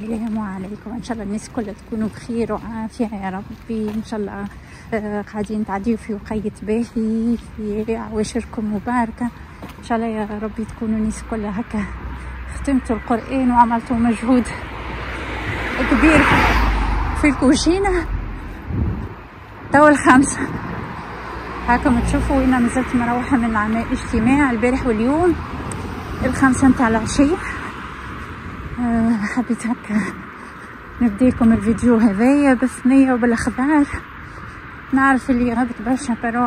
السلام عليكم ان شاء الله الناس كلها تكونوا بخير وعافيه يا ربي ان شاء الله آه، قاعدين تعديو في وقيت باهي في عواشركم مباركه ان شاء الله يا ربي تكونوا الناس كلها هكا ختمتوا القران وعملتوا مجهود كبير في الكوشينه تو الخمسه هاكم تشوفوا انا مازلت مروحه من عمل اجتماع البارح واليوم الخمسه نتاع العشيه آه، حبيت هكا نبديكم الفيديو هذايا بالثنية وبالاخبار نعرف اللي غابت برشا برو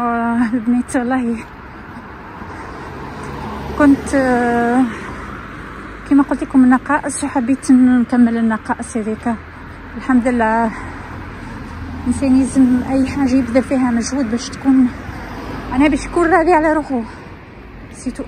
البنات والله كنت آه، كما قلت لكم النقائص وحبيت نكمل النقائص هذيك الحمد لله الانسان يلزم اي حاجه يبذل فيها مجهود باش تكون انا باش يكون راضي على روحه سيتو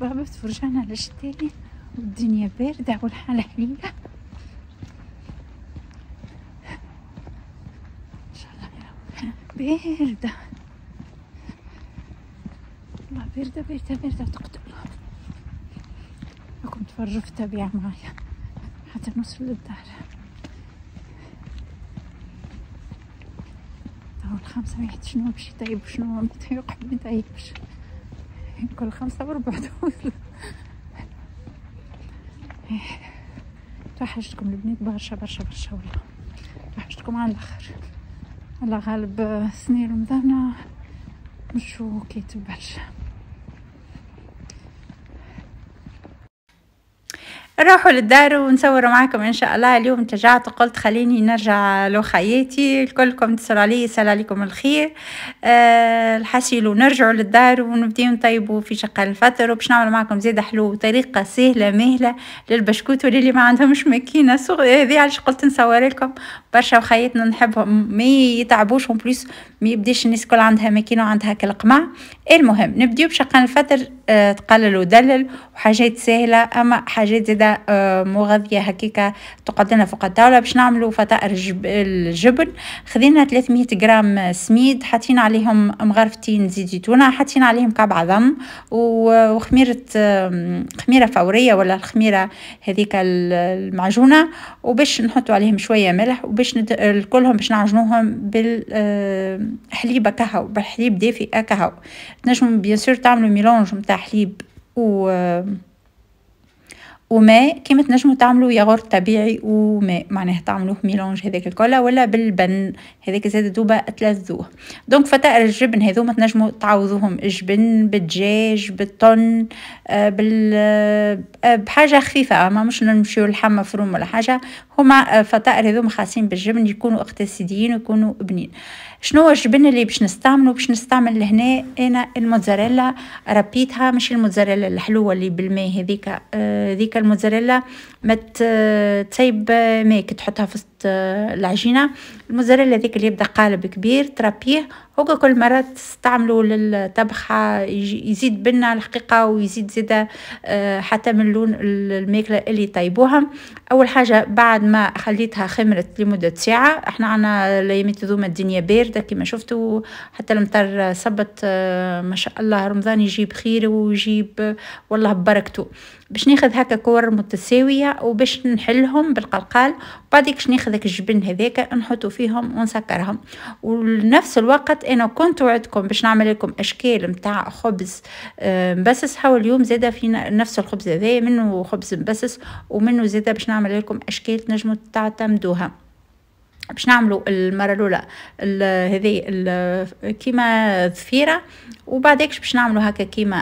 بابا تفرجانا على للشتاية والدنيا باردة والحالة حليلة إن شاء الله باردة والله باردة باردة باردة تقتل راكم تفرجوا في الطبيعة معايا حتى نوصل للدار تو الخمسة واحد شنو باش طيب وشنو ما يطيبش الحين كل خمسة بربع دوز توحشتكم البنات برشا برشا برشا والله توحشتكم على الاخر الله غالب سنين رمضان مشو كيتبعش نروحوا للدار ونصوروا معاكم ان شاء الله اليوم تجعت قلت خليني نرجع لخياتي كلكم تصير علي يسال عليكم الخير أه الحسيل ونرجعوا للدار ونبداو نطيبوا في شقه الفطر وباش نعمل معاكم زيادة حلو طريقه سهله مهله للبشكوت واللي ما عندهمش ماكينه صغ... هذه علاش قلت نصور لكم برشا وخياتنا نحبهم ما يتعبوش اون بليس ما يبداش الناس كل عندها ماكينه وعندها كالقمع المهم نبديو بشقان الفطر أه تقلل ودلل وحاجات سهلة أما حاجات زادة أه مغذية هكيكا تقعد لنا فوق الطاولة باش نعملو فطائر الجبن خذينا 300 غرام سميد حاطين عليهم مغرفتين زيت زيتونة حاطين عليهم كعب ضم وخميرة خميرة فورية ولا الخميرة هذيك المعجونة وباش نحطو عليهم شوية ملح وباش ند... كلهم باش نعجنوهم بالحليب كهو بالحليب دافئ كهو تنجم بيان سور تعملوا ميلونج نتاع حليب و وماء كما تنجموا تعملوا ياغورت طبيعي وماء معناها تعملوه ميلونج هذاك الكل ولا بالبن هذاك زاد دوبا تلذوه دونك فطائر الجبن ما تنجموا تعوضوهم جبن بالدجاج بالطن آه، بال آه، آه، بحاجه خفيفه ما مش نمشيو لحم فروم ولا حاجه هما فطائر هذو خاصين بالجبن يكونوا اقتصاديين ويكونوا بنين شنو هو الجبن اللي باش نستعمله باش نستعمل لهنا انا الموتزاريلا ربيتها مش الموتزاريلا الحلوه اللي بالماء هذيك هذيك الموزاريلا ما تسيب ماك تحطها في وسط آه، العجينه الموزاريلا هذيك اللي يبدا قالب كبير ترابيه هو كل مره تستعملوا للطبخه يزيد بنا الحقيقه ويزيد زيادة حتى من لون الماكله اللي طيبوها اول حاجه بعد ما خليتها خمرت لمده ساعه احنا عنا ليمات ذوما الدنيا بارده كما شفتوا حتى المطر صبت آه، ما شاء الله رمضان يجيب خير ويجيب والله ببركته باش ناخذ هكا كور متساويه وباش نحلهم بالقلقال وبعديك باش ناخذ الجبن هذاك نحطو فيهم ونسكرهم ونفس الوقت انا كنت وعدكم باش نعمل لكم اشكال نتاع خبز آه، مبسس حاول اليوم زاده في نفس الخبز هذايا منه خبز مبسس ومنه زاده باش نعمل لكم اشكال تنجموا تعتمدوها باش نعملوا المره الاولى هذه كيما ذفيره وبعدك باش نعملوا هكا كيما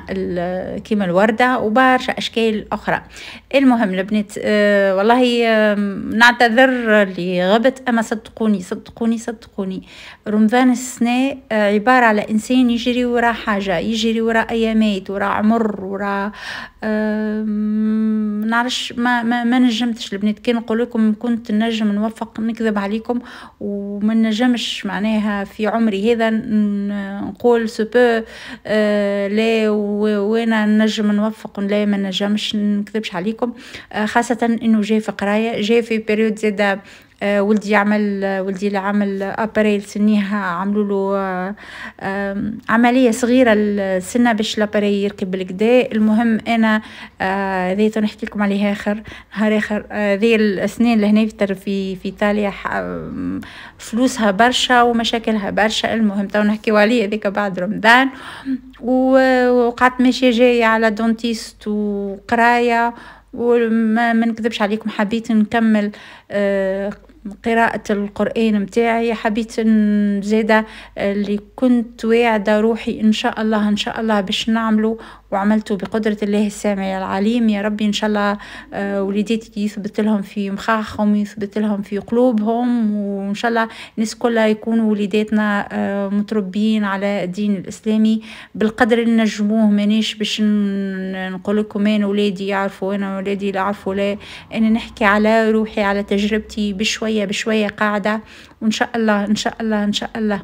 كيما الورده وبرشا اشكال اخرى المهم البنات آه، والله نعتذر اللي غبت اما صدقوني صدقوني صدقوني رمضان السنه آه، عباره على انسان يجري وراء حاجه يجري وراء ايامات وراء عمر وراء نعرفش ما, ما, ما نجمتش البنات كي نقول لكم كنت نجم نوفق نكذب عليكم نتاعكم وما نجمش معناها في عمري هذا نقول سوبو آه لا وانا نجم نوفق لا ما نجمش نكذبش عليكم آه خاصه انه جاي في قرايه جاي في بيريود زاده آه، ولدي عمل آه، ولدي اللي عمل ابريل سنيها عملوا له آه، عمليه صغيره السنه باش لاباريل يركب بالكدا المهم انا ذيت نحكي لكم عليها اخر نهار اخر ذي السنين لهنا في في ايطاليا فلوسها برشا ومشاكلها برشا المهم تو نحكيو عليه هذيك بعد رمضان وقعدت ماشيه جايه على دونتيست وقرايه وما نكذبش عليكم حبيت نكمل آه قراءة القرآن متاعي حبيت زادة اللي كنت واعدة روحي إن شاء الله إن شاء الله باش نعمله وعملته بقدرة الله السامع العليم يا ربي إن شاء الله آه، وليداتك يثبت لهم في مخاخهم يثبت لهم في قلوبهم وإن شاء الله الناس كلها يكونوا وليداتنا آه، متربيين على الدين الإسلامي بالقدر اللي نجموه مانيش باش نقول لكم أنا ولادي يعرفوا أنا ولادي لا عرفوا لا أنا نحكي على روحي على تجربتي بشوية بشوية قاعدة وإن شاء الله إن شاء الله إن شاء الله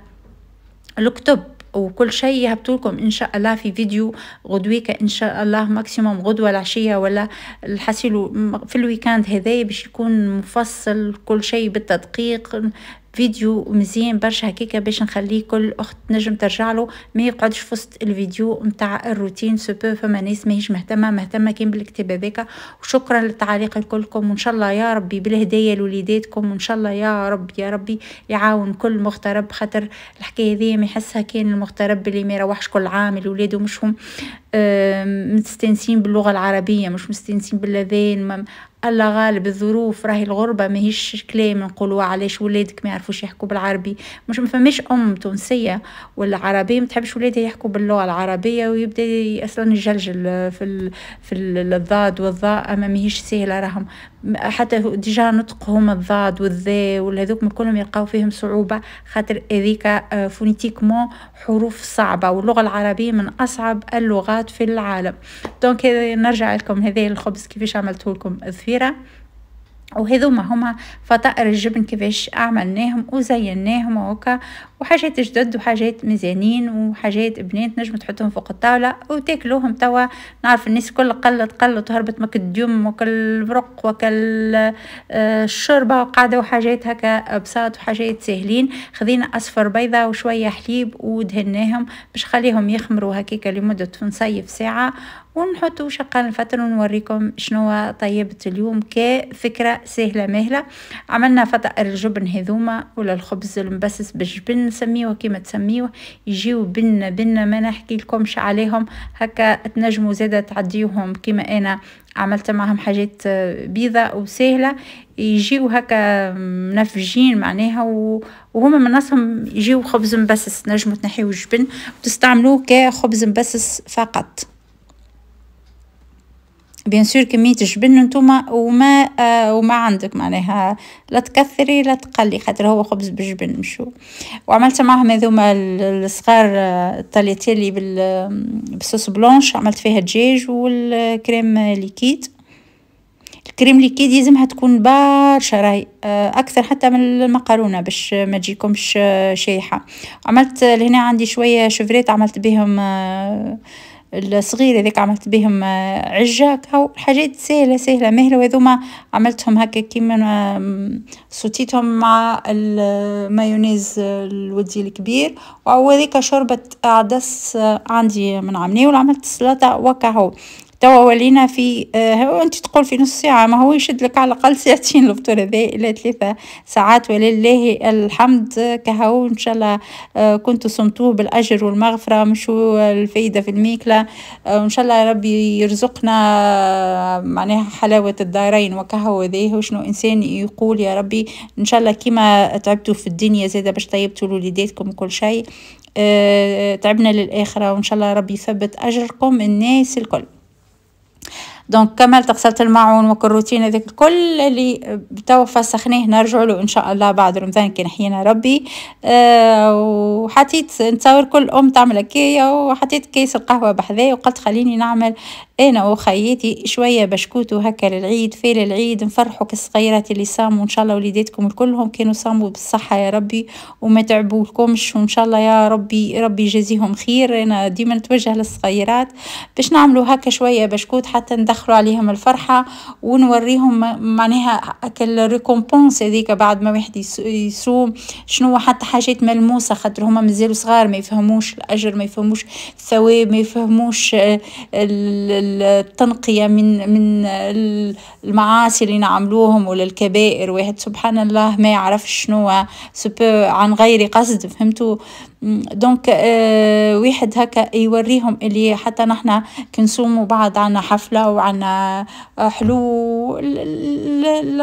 الكتب وكل شيء هبتولكم إن شاء الله في فيديو غدويك إن شاء الله ماكسيموم غدوة العشية ولا الحسيلو في الويكاند هذايا باش يكون مفصل كل شيء بالتدقيق فيديو مزيان برشا هكاكا باش نخليه كل اخت نجم ترجع له ما يقعدش في وسط الفيديو نتاع الروتين سوبو فما ناس ماهيش مهتمه مهتمه كان بالكتابه هذاك وشكرا للتعليق لكلكم وان شاء الله يا ربي بالهدايا لوليداتكم وان شاء الله يا ربي يا ربي يعاون كل مغترب خاطر الحكايه هذه ما يحسها كان المغترب اللي ما يروحش كل عام الاولاد مش هم مستانسين باللغه العربيه مش مستانسين باللذين الله غالب الظروف راهي الغربه ماهيش كلام نقولوا علاش ولادك ما يعرفوش يحكوا بالعربي مش ما ام تونسيه ولا عربيه ما تحبش ولادها يحكوا باللغه العربيه ويبدا اصلا يجلجل في ال... في الضاد والظاء اما ماهيش سهله راهم حتى ديجا نطقهم الضاد والذي والهذوك من كلهم يلقاو فيهم صعوبه خاطر هذيك آه، فونيتيكمون حروف صعبه واللغه العربيه من اصعب اللغات في العالم دونك نرجع لكم هذه الخبز كيفاش عملته لكم الثفيره وهذوما هما فطائر الجبن كيفاش عملناهم وزيناهم وكا وحاجات جدد وحاجات مزانين وحاجات بنات نجم تحطهم فوق الطاولة وتاكلوهم توا نعرف الناس كل قلت قلت هربت مك الديوم وكل برق وكل الشربة آه، وقاعدة وحاجات هكا بساط وحاجات سهلين خذينا أصفر بيضة وشوية حليب ودهناهم باش خليهم يخمروا هكيكا لمدة نصيف ساعة ونحطوا شقة الفترة ونوريكم شنو طيبة اليوم كفكرة سهلة مهلة عملنا فطائر الجبن هذوما ولا الخبز المبسس بالجبن نسميوه كيما تسميوه يجيو بنا بنا ما نحكي لكمش عليهم هكا تنجموا زادة تعديوهم كيما انا عملت معهم حاجات آه، بيضة وسهلة يجيو هكا منفجين معناها وهما من نصهم يجيو خبز مبسس نجموا تنحيو الجبن وتستعملوه كخبز مبسس فقط بيان سور كمية الجبن نتوما وما آه وما عندك معناها لا تكثري لا تقلي خاطر هو خبز بالجبن مشو وعملت معهم هذوما الصغار آه، الطاليتيلي بالصوص بلونش عملت فيها دجاج والكريم ليكيد الكريم ليكيد يلزمها تكون برشا راهي آه، اكثر حتى من المقرونه باش ما تجيكمش آه، شايحه عملت لهنا عندي شويه شفريت عملت بهم آه الصغير هذيك عملت بهم آه، عجة هاو حاجات سهلة سهلة مهلة وهذوما عملتهم هكا كيما صوتيتهم آه، مع المايونيز آه، الودي الكبير وهذيك شوربة عدس عندي من عمني وعملت سلطة وكهو توا ولينا في آه، هو انت تقول في نص ساعه ما هو يشد لك على الاقل ساعتين الفطور هذا الى ثلاثه ساعات ولله الحمد كهو ان شاء الله آه، كنتوا صمتوه بالاجر والمغفره مشو الفايده في الميكله آه، ان شاء الله ربي يرزقنا معناها حلاوه الدارين وكهو ذيه وشنو انسان يقول يا ربي ان شاء الله كيما تعبتوا في الدنيا زاده باش طيبتوا لوليداتكم كل شيء تعبنا للاخره وان شاء الله ربي يثبت اجركم الناس الكل دونك كملت غسلت الماعون وكالروتين هذاك الكل اللي توا فسخناه نرجع له ان شاء الله بعد رمضان كي نحيينا ربي آه، وحطيت نتصور كل ام تعمل هكايا وحطيت كيس القهوه بحذايا وقلت خليني نعمل انا وخياتي شويه بشكوت وهكا للعيد في العيد نفرحوا كالصغيرات اللي صاموا ان شاء الله وليداتكم كلهم كانوا صاموا بالصحه يا ربي وما تعبولكمش وان شاء الله يا ربي ربي يجازيهم خير انا ديما نتوجه للصغيرات باش نعملوا هكا شويه بشكوت حتى ندخل ندخلوا عليهم الفرحة ونوريهم معناها أكل ريكومبونس هذيك بعد ما واحد يصوم شنو حتى حاجات ملموسة خاطر هما مازالوا صغار ما يفهموش الأجر ما يفهموش الثواب ما يفهموش التنقية من من المعاصي اللي نعملوهم ولا الكبائر واحد سبحان الله ما يعرف شنو عن غير قصد فهمتوا دونك آه واحد هكا يوريهم اللي حتى نحنا كنسوموا بعض عنا حفلة وعنا حلو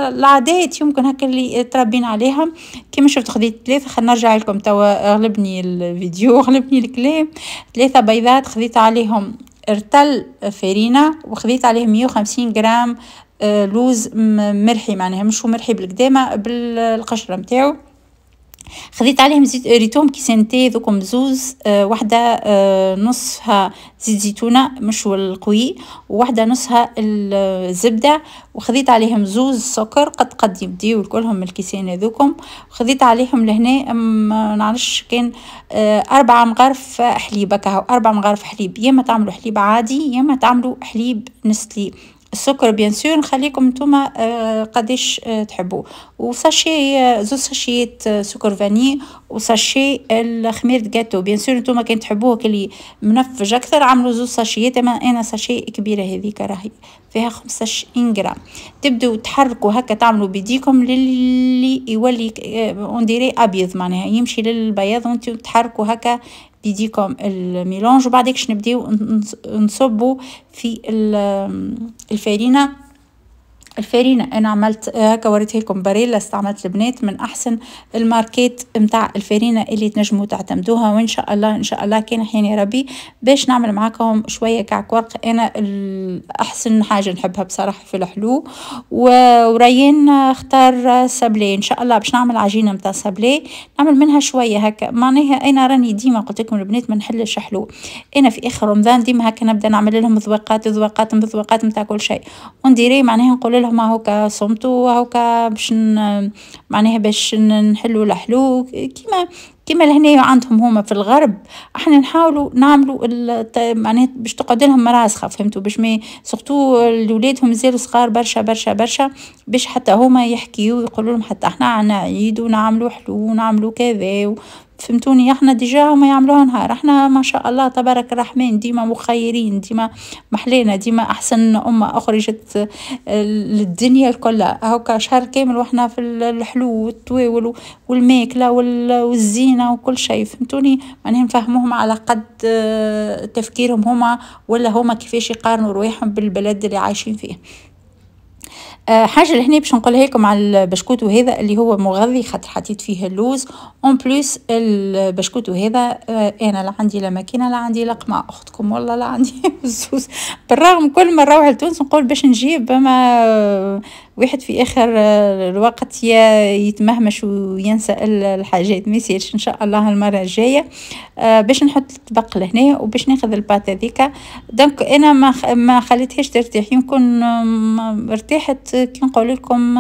العادات يمكن هكا اللي تربين عليها كما شفت خديت ثلاثة خلينا نرجع لكم توا غلبني الفيديو غلبني الكلام ثلاثة بيضات خديت عليهم ارتل فارينة وخذيت عليهم 150 جرام آه، لوز مرحي معناها مش مرحي بالقدامة بالقشرة متاعو خذيت عليهم زيت ريتوم كيسانتي ذوكم زوز آه واحدة آه نصها زيت زيتونة مش القوي وواحدة نصها الزبدة وخذيت عليهم زوز سكر قد قد يبديو لكلهم الكيسان هذوكم وخذيت عليهم لهنا ما نعرفش كان آه أربعة مغارف حليب أكاهو أربعة مغارف حليب يا ما تعملوا حليب عادي يا ما تعملوا حليب نسلي السكر بيان سور نخليكم نتوما آه، قداش آه، تحبوا وساشي آه، زوج ساشيات سكر فاني وساشي الخميرة جاتو بيان سور نتوما كان تحبوه كلي منفج اكثر عملوا زوج ساشيات اما انا ساشي كبيره هذيك راهي فيها 15 غرام تبداو تحركوا هكا تعملوا بيديكم للي يولي اون آه، ديري ابيض معناها يمشي للبياض وانتم تحركوا هكا بيديكم الميلونج وبعدك نبداو نصبوا في الفارينه الفارينة انا عملت هكا وريته لكم باريلا استعملت البنات من احسن الماركات نتاع الفارينه اللي تنجموا تعتمدوها وان شاء الله ان شاء الله كان حيني ربي باش نعمل معاكم شويه كعك ورق انا احسن حاجه نحبها بصراحه في الحلو وريان اختار سابلي ان شاء الله باش نعمل عجينه نتاع سابلي نعمل منها شويه هكا معناها انا راني ديما قلت لكم البنات ما نحلش حلو انا في اخر رمضان ديما هكا نبدا نعمل لهم ذواقات ذواقات ذواقات نتاع كل شيء ونديري معناها نقول لهم هكا صمتوا هكا باش معناها باش نحلوا الحلو كيما كيما لهنا عندهم هما في الغرب احنا نحاولوا نعملوا معناها باش تقعد لهم مراسخه فهمتوا باش مي سورتو لولادهم زالوا صغار برشا برشا برشا باش حتى هما يحكيوا ويقولوا لهم حتى احنا عنا عيد ونعملوا حلو ونعملوا كذا فهمتوني احنا ديجا هما يعملوها نهار احنا ما شاء الله تبارك الرحمن ديما مخيرين ديما محلينا ديما احسن امه اخرجت آه، للدنيا الكل هكا شهر كامل واحنا في الحلو والتواول والماكله والزينه وكل شيء فهمتوني ماني نفهموهم على قد آه، تفكيرهم هما ولا هما كيفاش يقارنوا رواحهم بالبلد اللي عايشين فيه آه، حاجه لهنا باش نقولها لكم على البشكوتو هذا اللي هو مغذي خاطر حطيت فيه اللوز اون البشكوت البشكوتو هذا آه، انا لا عندي لا ماكينه لا عندي لا قمع اختكم والله لا عندي بالرغم كل ما نروح لتونس نقول باش نجيب ما واحد في اخر آه، الوقت يا يتمهمش وينسى الحاجات ميسيرش ان شاء الله المره الجايه آه، باش نحط الطبق لهنا وباش ناخذ البات هذيك دونك انا ما ما خليتهاش ترتاح يمكن آه، ارتاحت كي نقول لكم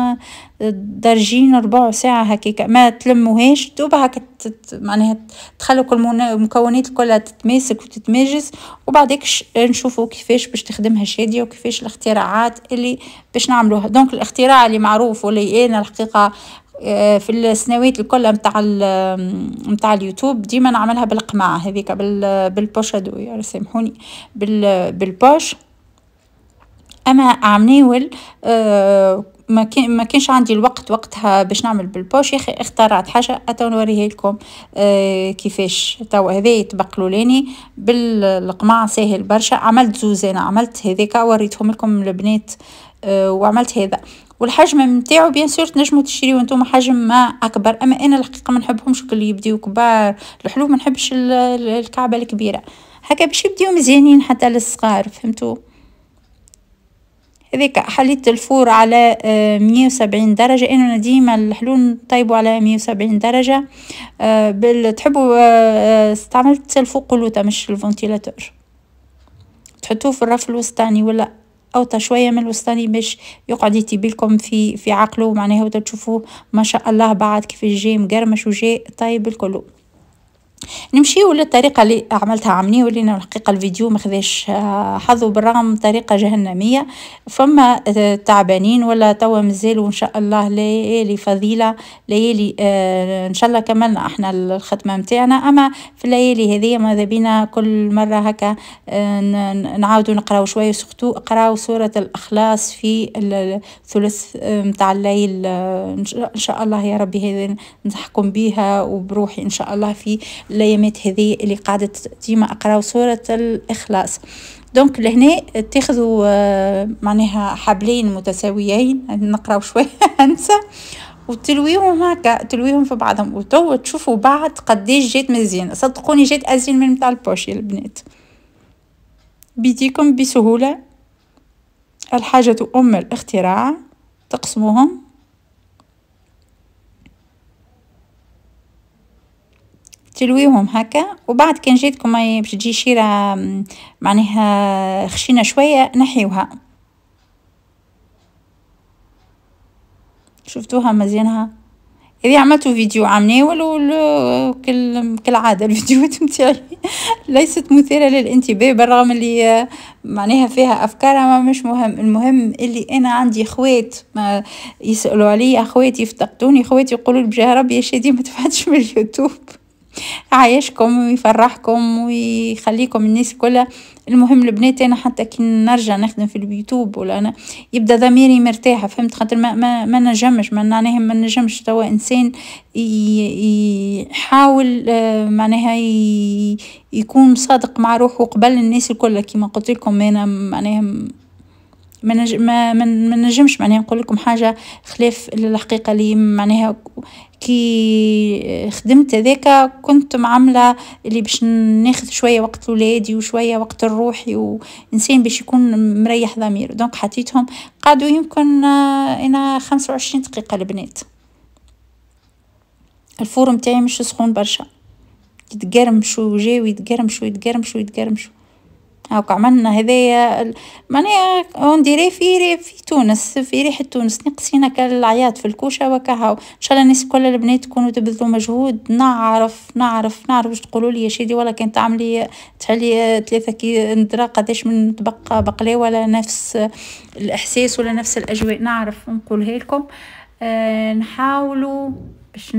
درجين ربع ساعة هكيك ما تلموهاش دوبها كتت معناها تخلو كل المكونات كلها تتماسك وتتماجز وبعدك نشوفوا كيفاش باش تخدمها شادية وكيفاش الاختراعات اللي باش نعملوها دونك الاختراع اللي معروف واللي انا الحقيقة آه، في السنوات الكل متاع متاع اليوتيوب ديما نعملها بالقماع هذيك بالبوشادو يا سامحوني بالبوش اما عم ناول آه، ما كان ما كانش عندي الوقت وقتها باش نعمل بالبوش يا اخي اخترعت حاجه اتو نوريها لكم آه كيفاش تو هذا يتبقلوا لاني بالقماع ساهل برشا عملت زوز انا عملت هذيك وريتهم لكم البنات آه وعملت هذا والحجم نتاعو بيان سور تنجمو تشريو نتوما حجم ما اكبر اما انا الحقيقه ما نحبهمش كل يبديو كبار الحلو ما نحبش الكعبه الكبيره هكا باش يبديو مزيانين حتى للصغار فهمتوا هذيك حليت الفور على آه، مية وسبعين درجة أنا ديما الحلول نطيبو على مية وسبعين درجة آه، تحبوا آه، استعملت الفوق الفوقلوطة مش الفونتيلاتور تحطوه في الرف الوسطاني ولا اوطى شويه من الوسطاني باش يقعد يتيبلكم في في عقله معناها وتشوفوه ما شاء الله بعد كيف جاي مقرمش وجاي طيب الكلو نمشيو للطريقه اللي عملتها عمني ولينا الحقيقه الفيديو ما خذاش آه، حظه بالرغم طريقه جهنميه فما آه، تعبانين ولا توا مازالوا ان شاء الله ليالي فضيله ليالي آه، ان شاء الله كملنا احنا الختمه نتاعنا اما في الليالي هذه ماذا بينا كل مره هكا نعاودوا نقراو شويه سختو قراو سوره الاخلاص في الثلث نتاع الليل ان شاء الله يا ربي هذا نحكم بها وبروحي ان شاء الله في الايامات هذه اللي قعدت ديما اقراو سوره الاخلاص دونك لهنا تاخذوا آه، معناها حبلين متساويين نقراو شويه انسى وتلويهم هكا تلويهم في بعضهم وتو تشوفوا بعد قديش جات مزيانه صدقوني جات ازين من متاع البوش يا البنات بيديكم بسهوله الحاجه ام الاختراع تقسموهم تلويهم هكا وبعد كان جاتكم باش تجي شيرة معناها خشينه شوية نحيوها شفتوها مزيانها إذا عملتوا فيديو عامناول وكل كالعادة الفيديوهات متاعي ليست مثيرة للانتباه بالرغم اللي معناها فيها أفكار ما مش مهم المهم اللي أنا عندي خوات ما يسألوا عليا أخواتي يفتقدوني خواتي يقولوا بجاه ربي يا شادي ما تفعلش من اليوتيوب عايشكم ويفرحكم ويخليكم الناس كلها المهم البنات انا حتى كي نرجع نخدم في اليوتيوب ولا انا يبدا ضميري مرتاحه فهمت خاطر ما ما, ما نجمش معناها ما نجمش توا انسان يحاول آه، معناها يكون صادق مع روحه قبل الناس الكل كيما قلت لكم انا معناها ما ما ما نجمش معناها نقول لكم حاجه خلاف الحقيقه اللي معناها كي خدمت هذاك كنت معامله اللي باش ناخذ شويه وقت لولادي وشويه وقت لروحي وانسان باش يكون مريح ضمير دونك حطيتهم قعدوا يمكن آه، انا 25 دقيقه البنات الفور متاعي مش سخون برشا يتقرمشوا جاو يتقرمشوا يتقرمشوا يتقرمشوا هاكا عملنا هذايا معناها اون ديري في في تونس في ريحة تونس نقصينا كالعياط في الكوشة وكهو ان شاء الله الناس كل البنات تكونوا تبذلوا مجهود نعرف نعرف نعرف باش تقولوا لي يا شيدي ولا كان تعملي تحلي ثلاثة كي ندرا قداش من تبقى بقلي ولا نفس الاحساس ولا نفس الاجواء نعرف نقولها لكم أه نحاولوا باش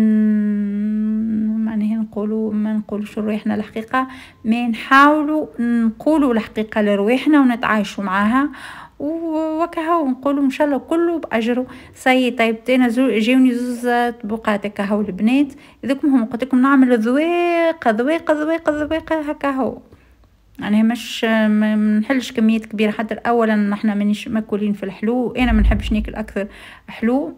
معناها نقولوا ما نقولوش لرويحنا الحقيقه ما نحاولوا نقولوا الحقيقه لروحنا ونتعايشوا معاها وكهو نقولوا ان شاء الله كله باجره سي طيب تينا جاوني زوز طبقات كهو البنات هذوكم هم قلت لكم نعمل ذواق ذويق ذويق ذويق هكا هو يعني مش ما نحلش كميات كبيره خاطر اولا احنا مانيش ماكولين في الحلو انا ما نحبش ناكل اكثر حلو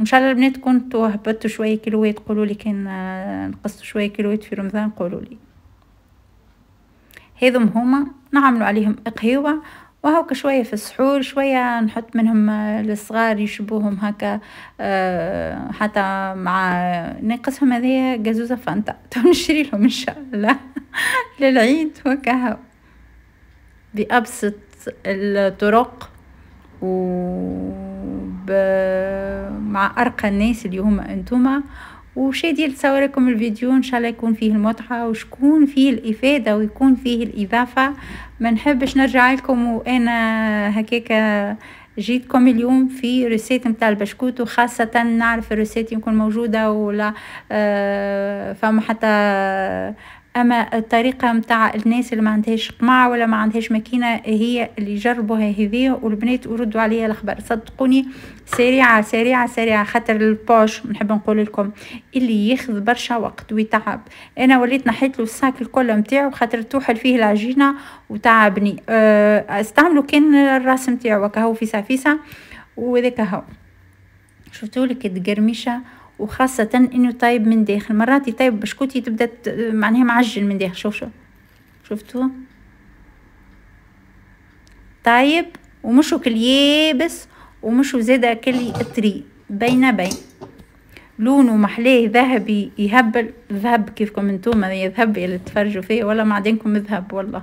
ان شاء الله البنات كون هبطتوا شويه كيلوات قولوا لي كان آه، نقصتوا شويه كيلوات في رمضان قولوا لي هذم هما نعملوا عليهم قهيوه وهوك شوية في السحور شوية نحط منهم آه، الصغار يشبوهم هكا أه حتى مع نقصهم هذه جازوزة فانتا تو نشري لهم إن شاء الله للعيد وكها بأبسط الطرق و مع ارقى الناس اللي هما انتما وشادي نتصور لكم الفيديو ان شاء الله يكون فيه المتعه وشكون فيه الافاده ويكون فيه الاضافه ما نحبش نرجع لكم وانا هكاكا جيتكم اليوم في ريسيت نتاع البشكوت وخاصة نعرف الريسيت يكون موجودة ولا آه، فما حتى اما الطريقه متاع الناس اللي ما عندهاش قماع ولا ما عندهاش ماكينه هي اللي يجربوها هذه والبنات وردوا عليا الاخبار صدقوني سريعه سريعه سريعه خاطر البوش نحب نقول لكم اللي ياخذ برشا وقت ويتعب انا وليت نحيت له الساك الكل نتاعو خاطر توحل فيه العجينه وتعبني أه، استعملوا كان الراس نتاعو كهو فيسا فيسا وذاك هو شفتوا لك وخاصة انه طايب من داخل مرات يطيب بشكوتي تبدا معناها معجن من داخل شوف شوف شفتوا طايب ومشو كل يابس ومشو زادا كل طري بين بين لونه محلاه ذهبي يهبل ذهب كيفكم انتوما يذهب اللي تفرجوا فيه ولا معدنكم ذهب والله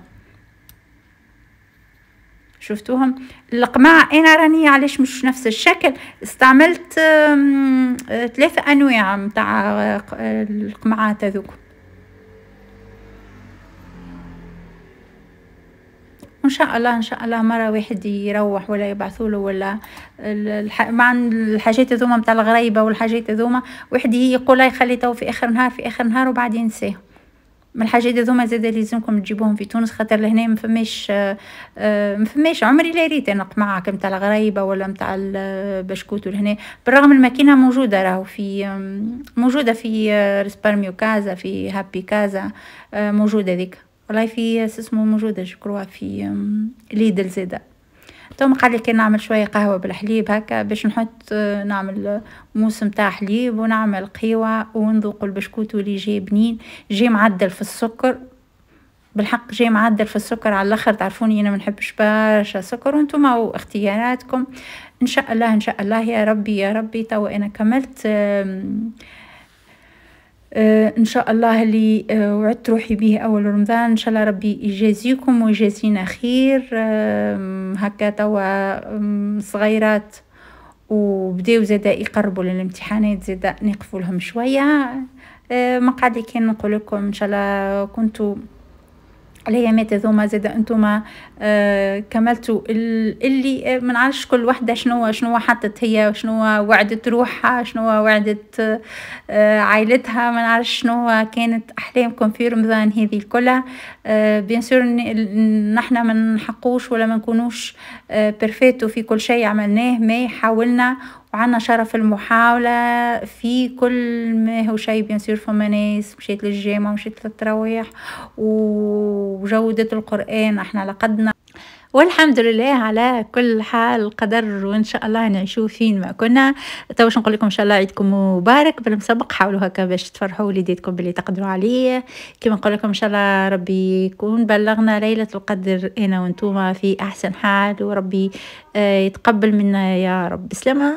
شفتوهم القماع انا إيه راني علاش مش نفس الشكل استعملت آه، ثلاثة انواع متاع آه، القمعات هذوك ان شاء الله ان شاء الله مره واحد يروح ولا يبعثوا له ولا الح... مع الحاجات هذوما نتاع الغريبه والحاجات هذوما واحد يقول لي خليته في اخر نهار في اخر نهار وبعدين ينساه من الحاجات هذوما زاد لازمكم تجيبوهم في تونس خاطر لهنا ما فماش آه، ما فماش عمري لا ريت انا قماعك نتاع الغرايبه ولا نتاع البشكوت ولهنا بالرغم الماكينه موجوده راهو في موجوده في ريسبارميو آه، كازا في هابي كازا آه، موجوده ذيك والله في اسمه موجوده شكروها في ليدل زاده توم قال لي كي نعمل شويه قهوه بالحليب هكا باش نحط آه، نعمل آه، موس نتاع حليب ونعمل قهوه ونذوق البسكوت واللي جاي بنين جاي معدل في السكر بالحق جاي معدل في السكر على الاخر تعرفوني انا ما نحبش برشا سكر وانتم اختياراتكم ان شاء الله ان شاء الله يا ربي يا ربي توا انا كملت آه، ان شاء الله اللي آه، وعدت روحي به اول رمضان ان شاء الله ربي يجازيكم ويجازينا خير هكا توا صغيرات وبداو زادا يقربوا للامتحانات زادا نقفلهم شويه آه، مقعدي كان نقول لكم ان شاء الله كنتوا الايامات هذوما زاد انتم آه، كملتوا اللي آه، من نعرفش كل وحده شنو شنو حطت هي شنو وعدت روحها شنو وعدت آه، عائلتها من نعرفش شنو كانت احلامكم في رمضان هذه كلها بيان سور نحنا ما نحقوش ولا ما نكونوش بيرفيتو في كل شيء عملناه ما حاولنا وعنا شرف المحاولة في كل ما هو شيء بينصير فما ناس مشيت للجامعة مشيت للتراويح وجودة القرآن احنا لقدنا والحمد لله على كل حال قدر وان شاء الله نعيشو فين ما كنا تو باش نقول لكم ان شاء الله عيدكم مبارك بالمسبق حاولوا هكا باش تفرحوا وليداتكم باللي تقدروا عليه كما نقول لكم ان شاء الله ربي يكون بلغنا ليله القدر انا وانتوما في احسن حال وربي آه، يتقبل منا يا رب سلامه